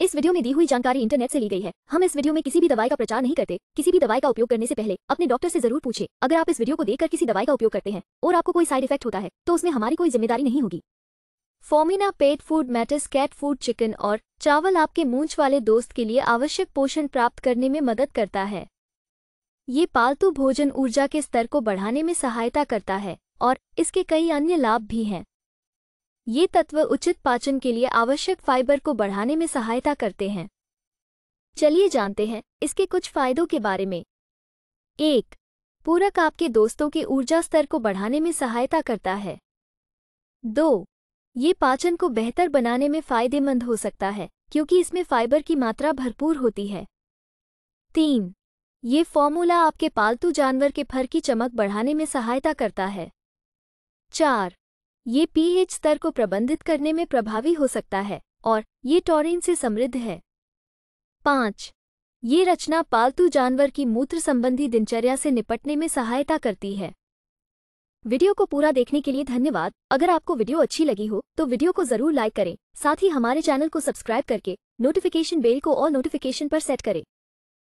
इस वीडियो में दी हुई जानकारी इंटरनेट से ली गई है हम इस वीडियो में किसी भी दवाई का प्रचार नहीं करते किसी भी दवाई का उपयोग करने से पहले अपने डॉक्टर से जरूर पूछे अगर आप इस वीडियो को देखकर किसी दवाई का उपयोग करते हैं और आपको कोई साइड इफेक्ट होता है तो उसमें हमारी कोई जिम्मेदारी नहीं होगी Farmina pet food matters cat food chicken और चावल आपके मूंछ वाले दोस्त के लिए आवश्यक पोषण प्राप्त करने में मदद करता है ये पालतू भोजन ऊर्जा के स्तर को बढ़ाने में सहायता करता है और इसके कई अन्य लाभ भी हैं ये तत्व उचित पाचन के लिए आवश्यक फाइबर को बढ़ाने में सहायता करते हैं चलिए जानते हैं इसके कुछ फायदों के बारे में एक पूरक आपके दोस्तों के ऊर्जा स्तर को बढ़ाने में सहायता करता है दो ये पाचन को बेहतर बनाने में फायदेमंद हो सकता है क्योंकि इसमें फाइबर की मात्रा भरपूर होती है तीन ये फॉर्मूला आपके पालतू जानवर के फर की चमक बढ़ाने में सहायता करता है चार ये पीएच स्तर को प्रबंधित करने में प्रभावी हो सकता है और ये टॉरिन से समृद्ध है पाँच ये रचना पालतू जानवर की मूत्र संबंधी दिनचर्या से निपटने में सहायता करती है वीडियो को पूरा देखने के लिए धन्यवाद अगर आपको वीडियो अच्छी लगी हो तो वीडियो को जरूर लाइक करें साथ ही हमारे चैनल को सब्सक्राइब करके नोटिफिकेशन बेल को और नोटिफिकेशन पर सेट करें